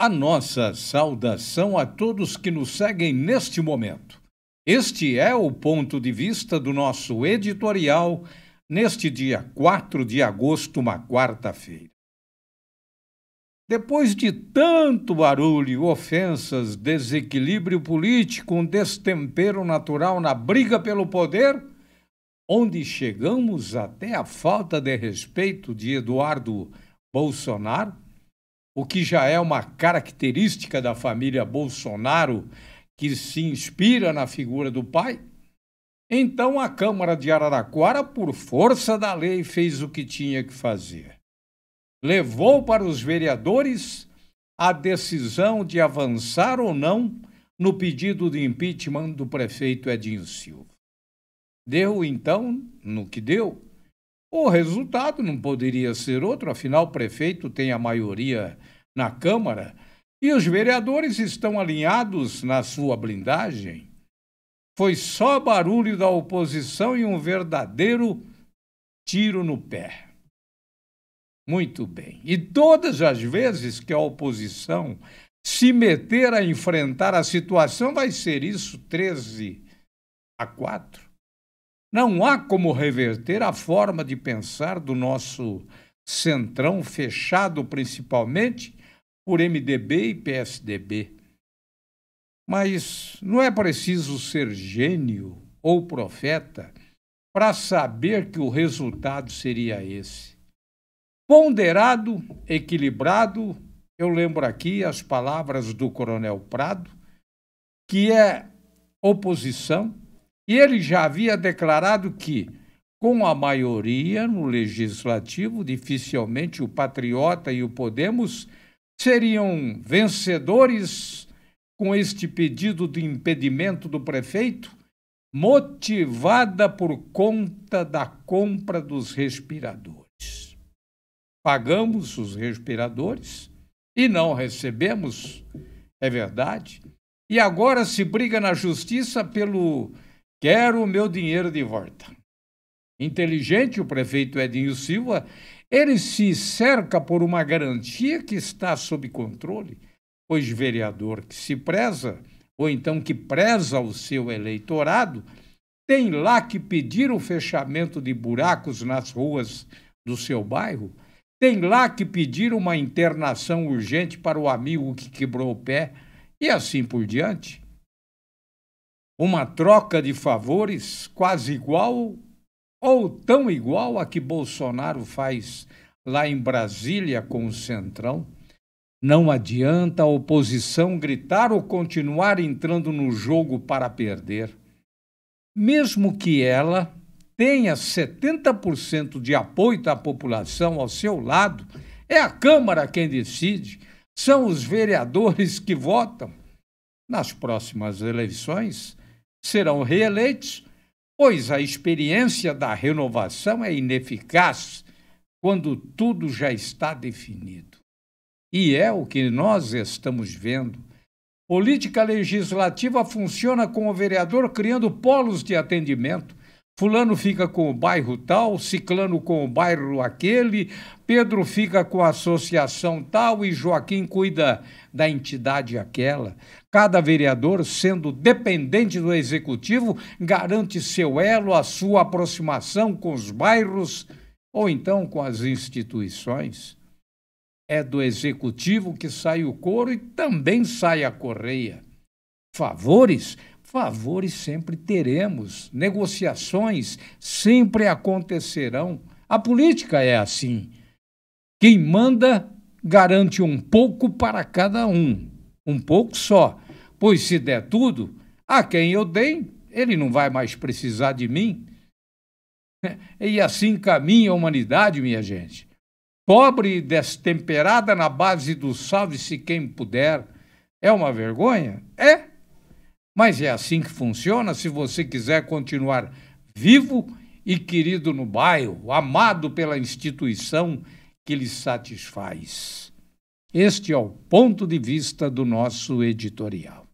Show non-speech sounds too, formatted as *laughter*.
A nossa saudação a todos que nos seguem neste momento. Este é o ponto de vista do nosso editorial neste dia 4 de agosto, uma quarta-feira. Depois de tanto barulho, ofensas, desequilíbrio político, um destempero natural na briga pelo poder, onde chegamos até a falta de respeito de Eduardo Bolsonaro, o que já é uma característica da família Bolsonaro, que se inspira na figura do pai? Então a Câmara de Araraquara, por força da lei, fez o que tinha que fazer. Levou para os vereadores a decisão de avançar ou não no pedido de impeachment do prefeito Edinho Silva. Deu então no que deu. O resultado não poderia ser outro, afinal, o prefeito tem a maioria na Câmara e os vereadores estão alinhados na sua blindagem. Foi só barulho da oposição e um verdadeiro tiro no pé. Muito bem. E todas as vezes que a oposição se meter a enfrentar a situação, vai ser isso 13 a 4. Não há como reverter a forma de pensar do nosso centrão fechado principalmente por MDB e PSDB. Mas não é preciso ser gênio ou profeta para saber que o resultado seria esse. Ponderado, equilibrado, eu lembro aqui as palavras do Coronel Prado, que é oposição e ele já havia declarado que, com a maioria no legislativo, dificilmente o Patriota e o Podemos seriam vencedores com este pedido de impedimento do prefeito, motivada por conta da compra dos respiradores. Pagamos os respiradores e não recebemos, é verdade. E agora se briga na justiça pelo Quero o meu dinheiro de volta. Inteligente o prefeito Edinho Silva, ele se cerca por uma garantia que está sob controle, pois vereador que se preza, ou então que preza o seu eleitorado, tem lá que pedir o fechamento de buracos nas ruas do seu bairro, tem lá que pedir uma internação urgente para o amigo que quebrou o pé e assim por diante uma troca de favores quase igual ou tão igual a que Bolsonaro faz lá em Brasília com o Centrão? Não adianta a oposição gritar ou continuar entrando no jogo para perder. Mesmo que ela tenha 70% de apoio da população ao seu lado, é a Câmara quem decide, são os vereadores que votam. Nas próximas eleições, serão reeleitos, pois a experiência da renovação é ineficaz quando tudo já está definido. E é o que nós estamos vendo. Política legislativa funciona com o vereador criando polos de atendimento Fulano fica com o bairro tal, Ciclano com o bairro aquele, Pedro fica com a associação tal e Joaquim cuida da entidade aquela. Cada vereador, sendo dependente do executivo, garante seu elo, a sua aproximação com os bairros ou então com as instituições. É do executivo que sai o couro e também sai a correia. Favores favores sempre teremos, negociações sempre acontecerão. A política é assim. Quem manda garante um pouco para cada um, um pouco só. Pois se der tudo, a quem eu dei, ele não vai mais precisar de mim. *laughs* E assim caminha a humanidade, minha gente. Pobre e destemperada na base do salve-se quem puder. É uma vergonha? É. Mas é assim que funciona se você quiser continuar vivo e querido no bairro, amado pela instituição que lhe satisfaz. Este é o ponto de vista do nosso editorial.